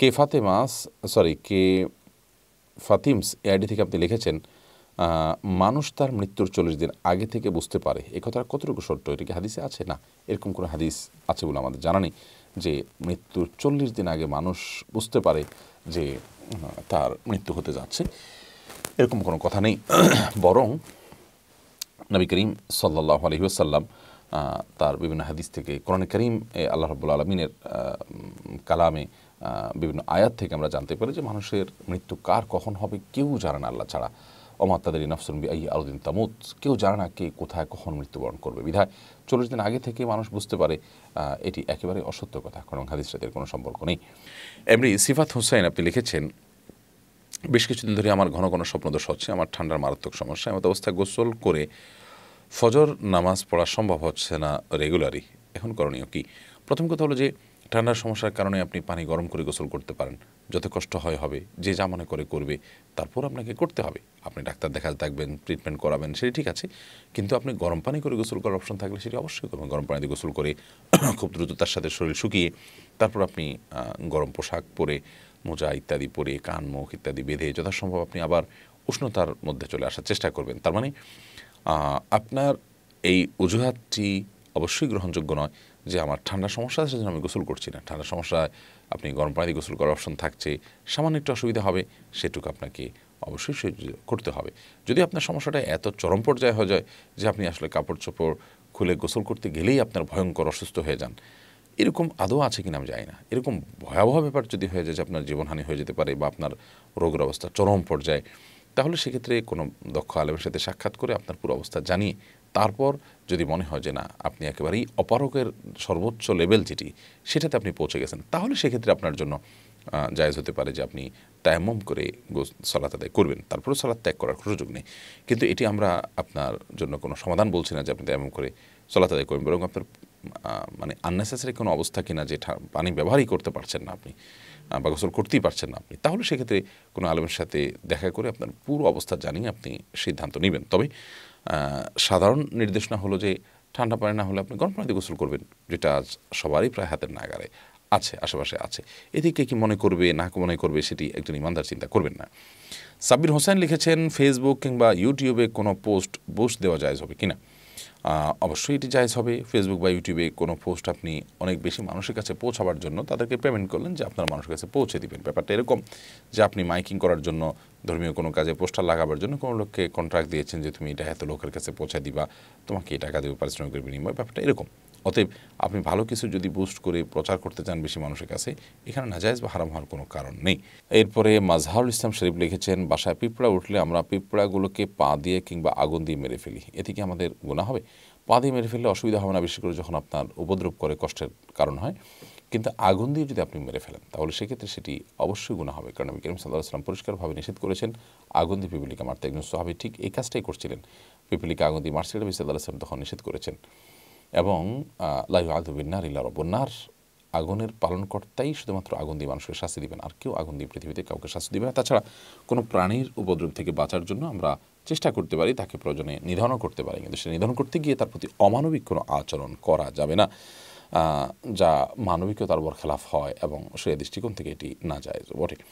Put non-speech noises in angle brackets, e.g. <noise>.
কে ফাতেমাস sorry কে ফাতিমস এ ID থেকে আপনি লিখেছেন মানুষ তার মৃত্যুর চল্লিশ দিন আগে থেকে বুঝতে পারে এ কথাটা কতটুকু সত্য এটা কি হাদিসে আছে না এরকম কোনো হাদিস আছে বলে আমাদের জানা নেই যে মৃত্যুর চল্লিশ দিন আগে মানুষ বুঝতে পারে যে তার মৃত্যু হতে যাচ্ছে এরকম কোনো কথা নেই <clears throat> বরং নবী করিম সাল্লাহ আলহিউসাল্লাম তার বিভিন্ন হাদিস থেকে কোরআন করিম আল্লাহ রবুল্লা আলমিনের কালামে বিভিন্ন আয়াত থেকে আমরা জানতে পারি যে মানুষের মৃত্যু কার কখন হবে কেউ জানে না আল্লাহ ছাড়া অমাত তাদের ইনাফসুন বি আলুদ্দিন তামুদ কেউ জানে না কে কোথায় কখন মৃত্যুবরণ করবে বিধায় চল্লিশ দিন আগে থেকে মানুষ বুঝতে পারে এটি একেবারে অসত্য কথা কারণ হাদিস সাথে কোনো সম্পর্ক নেই এমনি সিফাত হুসাইন আপনি লিখেছেন বেশ কিছুদিন ধরে আমার ঘন ঘন স্বপ্নদোষ হচ্ছে আমার ঠান্ডার মারাত্মক সমস্যা এমত অবস্থায় গোসল করে ফজর নামাজ পড়া সম্ভব হচ্ছে না রেগুলারই এখন করণীয় কি প্রথম কথা হলো যে ঠান্ডার সমস্যার কারণে আপনি পানি গরম করে গোসল করতে পারেন যত কষ্ট হয় হবে যে যা মনে করে করবে তারপর আপনাকে করতে হবে আপনি ডাক্তার দেখা থাকবেন ট্রিটমেন্ট করাবেন সেটি ঠিক আছে কিন্তু আপনি গরম পানি করে গোসল করার অপশন থাকলে সেটি অবশ্যই করবেন গরম দিয়ে গোসল করে <clears throat> খুব দ্রুততার সাথে শরীর শুকিয়ে তারপর আপনি গরম পোশাক পরে মোজা ইত্যাদি পরে কান মুখ ইত্যাদি বেঁধে যথাসম্ভব আপনি আবার উষ্ণতার মধ্যে চলে আসার চেষ্টা করবেন তার মানে আপনার এই অজুহাতটি অবশ্যই গ্রহণযোগ্য নয় যে আমার ঠান্ডার সমস্যা আছে সেজন্য আমি গোসল করছি না ঠান্ডার সমস্যায় আপনি গরম পানিতে গোসল করার অপশন থাকছে সামান্য একটু অসুবিধা হবে সেটুকু আপনাকে অবশ্যই করতে হবে যদি আপনার সমস্যাটা এত চরম পর্যায়ে হয়ে যায় যে আপনি আসলে কাপড় চোপড় খুলে গোসল করতে গেলেই আপনার ভয়ঙ্কর অসুস্থ হয়ে যান এরকম আদৌ আছে কিনা আমি জানি না এরকম ভয়াবহ ব্যাপার যদি হয়ে যায় যে আপনার জীবনহানি হয়ে যেতে পারে বা আপনার রোগের অবস্থা চরম পর্যায়ে তাহলে সেক্ষেত্রে কোনো দক্ষ আলেমের সাথে সাক্ষাৎ করে আপনার পুরো অবস্থা জানিয়ে তারপর যদি মনে হয় যে না আপনি একেবারেই অপারকের সর্বোচ্চ লেভেল যেটি সেটাতে আপনি পৌঁছে গেছেন তাহলে সেক্ষেত্রে আপনার জন্য জায়জ হতে পারে যে আপনি তায়ামম করে সলাত আদায় করবেন তারপরে সলাৎ ত্যাগ করার সুযোগ নেই কিন্তু এটি আমরা আপনার জন্য কোনো সমাধান বলছি না যে আপনি তায়ামম করে সলাত আদায় করবেন বরং আপনার মানে আননেসেসারি কোনো অবস্থা কিনা যেটা পানি ব্যবহারই করতে পারছেন না আপনি বা গোসল করতেই পারছেন না আপনি তাহলে সেক্ষেত্রে কোনো আলমের সাথে দেখা করে আপনার পুরো অবস্থা জানিয়ে আপনি সিদ্ধান্ত নেবেন তবে সাধারণ নির্দেশনা হলো যে ঠান্ডা পানি না হলে আপনি গরম পানিতে গোসল করবেন যেটা আজ সবারই প্রায় হাতের নাগারে আছে আশেপাশে আছে এদিকে কি মনে করবে না মনে করবে সেটি একজন ইমানদার চিন্তা করবেন না সাব্বির হোসেন লিখেছেন ফেসবুক কিংবা ইউটিউবে কোনো পোস্ট বোস্ট দেওয়া যায় হবে কিনা অবশ্যই এটি জায়জ হবে ফেসবুক বা ইউটিউবে কোনো পোস্ট আপনি অনেক বেশি মানুষের কাছে পৌঁছাবার জন্য তাদেরকে পেমেন্ট করলেন যে আপনার মানুষের কাছে পৌঁছে দিবেন ব্যাপারটা এরকম যে আপনি মাইকিং করার জন্য ধর্মীয় কোনো কাজে পোস্টার লাগাবার জন্য কোনো লোককে কন্ট্রাক্ট দিয়েছেন যে তুমি এটা এত লোকের কাছে পৌঁছে দিবা তোমাকে এই টাকা দেবে পারিশ্রমিকের বিনিময় ব্যাপারটা এরকম অতএব আপনি ভালো কিছু যদি বুস্ট করে প্রচার করতে চান বেশি মানুষের কাছে এখানে নাজায়জ বা হারাম হওয়ার কোনো কারণ নেই এরপরে মাজহারুল ইসলাম শরীফ লিখেছেন বাসায় পিঁপড়া উঠলে আমরা পিঁপড়াগুলোকে পা দিয়ে কিংবা আগুন দিয়ে মেরে ফেলি এ থেকে আমাদের গোনা হবে পা দিয়ে মেরে ফেললে অসুবিধা হবে না বেশি করে যখন আপনার উপদ্রব করে কষ্টের কারণ হয় কিন্তু আগুন দিয়ে যদি আপনি মেরে ফেলেন তাহলে সেক্ষেত্রে সেটি অবশ্যই গুণা হবে কারণ আমি করিম সাল্লাহ সাল্লাম পরিষ্কারভাবে নিষেধ করেছেন আগুন দিয়ে পিপিলিকা মারতে একজন সোহাবি ঠিক এই কাজটাই করছিলেন পিপিলিকা আগুন দিয়ে মারছিল নবী সাল্লাহ সাল্লাম তখন নিষেধ করেছেন এবং লাইউ আদুবিন্নার ইল্লা রবন্নার আগুনের পালনকর্তাই শুধুমাত্র আগুন দিয়ে মানুষকে শাস্তি দিবেন আর কেউ আগুন দিয়ে পৃথিবীতে কাউকে শাস্তি দেবে না তাছাড়া কোনো প্রাণীর উপদ্রব থেকে বাঁচার জন্য আমরা চেষ্টা করতে পারি তাকে প্রয়োজনে নিধনও করতে পারি কিন্তু সে নিধন করতে গিয়ে তার প্রতি অমানবিক কোনো আচরণ করা যাবে না যা মানবিকতার বর খেলাফ হয় এবং সে দৃষ্টিকোণ থেকে এটি না যায় বটে